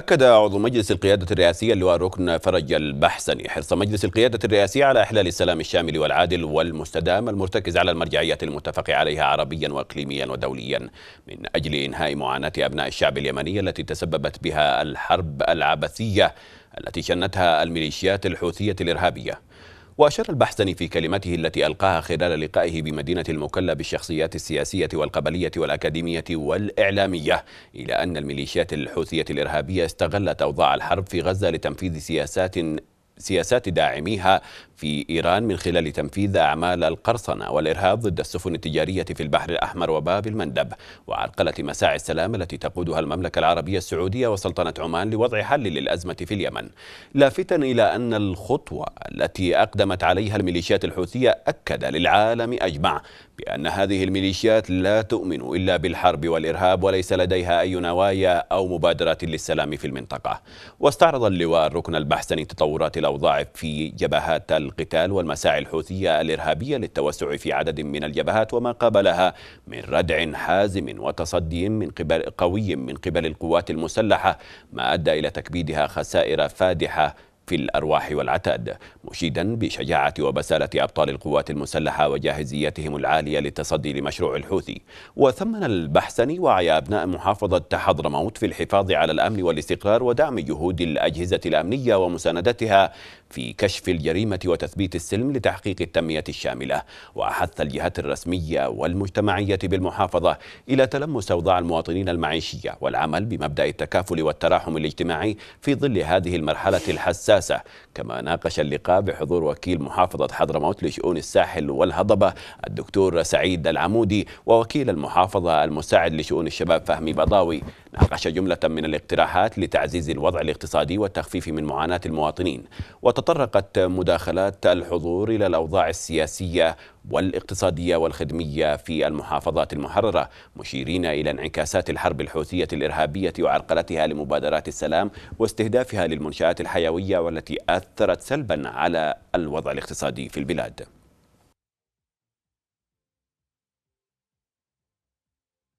أكد عضو مجلس القيادة الرئاسية اللواء ركن فرج البحسني حرص مجلس القيادة الرئاسية على إحلال السلام الشامل والعادل والمستدام المرتكز على المرجعيات المتفق عليها عربيا وإقليميا ودوليا من أجل إنهاء معاناة أبناء الشعب اليمني التي تسببت بها الحرب العبثية التي شنتها الميليشيات الحوثية الإرهابية وأشار البحثني في كلمته التي ألقاها خلال لقائه بمدينة المكلا بالشخصيات السياسية والقبلية والأكاديمية والإعلامية إلى أن الميليشيات الحوثية الإرهابية استغلت أوضاع الحرب في غزة لتنفيذ سياسات سياسات داعميها في إيران من خلال تنفيذ أعمال القرصنة والإرهاب ضد السفن التجارية في البحر الأحمر وباب المندب وعرقلة مساعي السلام التي تقودها المملكة العربية السعودية وسلطنة عمان لوضع حل للأزمة في اليمن لافتا إلى أن الخطوة التي أقدمت عليها الميليشيات الحوثية أكد للعالم أجمع بأن هذه الميليشيات لا تؤمن إلا بالحرب والإرهاب وليس لديها أي نوايا أو مبادرات للسلام في المنطقة واستعرض اللواء الركن البحثني تطورات الأوضاع في جبهات القتال والمساعي الحوثية الإرهابية للتوسع في عدد من الجبهات وما قابلها من ردع حازم وتصدي من قبل قوي من قبل القوات المسلحة ما أدى إلى تكبيدها خسائر فادحة في الأرواح والعتاد مشيدا بشجاعة وبسالة أبطال القوات المسلحة وجاهزيتهم العالية للتصدي لمشروع الحوثي وثمن البحسني وعي أبناء محافظة حضرموت في الحفاظ على الأمن والاستقرار ودعم جهود الأجهزة الأمنية ومساندتها في كشف الجريمة وتثبيت السلم لتحقيق التنمية الشاملة وأحث الجهات الرسمية والمجتمعية بالمحافظة إلى تلمس أوضاع المواطنين المعيشية والعمل بمبدأ التكافل والتراحم الاجتماعي في ظل هذه المرحلة الحساسة الساسة كما ناقش اللقاء بحضور وكيل محافظة حضرموت لشؤون الساحل والهضبة الدكتور سعيد العمودي ووكيل المحافظة المساعد لشؤون الشباب فهمي بضاوي ناقش جملة من الاقتراحات لتعزيز الوضع الاقتصادي والتخفيف من معاناة المواطنين وتطرقت مداخلات الحضور إلى الأوضاع السياسية والاقتصادية والخدمية في المحافظات المحررة مشيرين إلى انعكاسات الحرب الحوثية الإرهابية وعرقلتها لمبادرات السلام واستهدافها للمنشآت الحيوية والتي أثرت سلبا على الوضع الاقتصادي في البلاد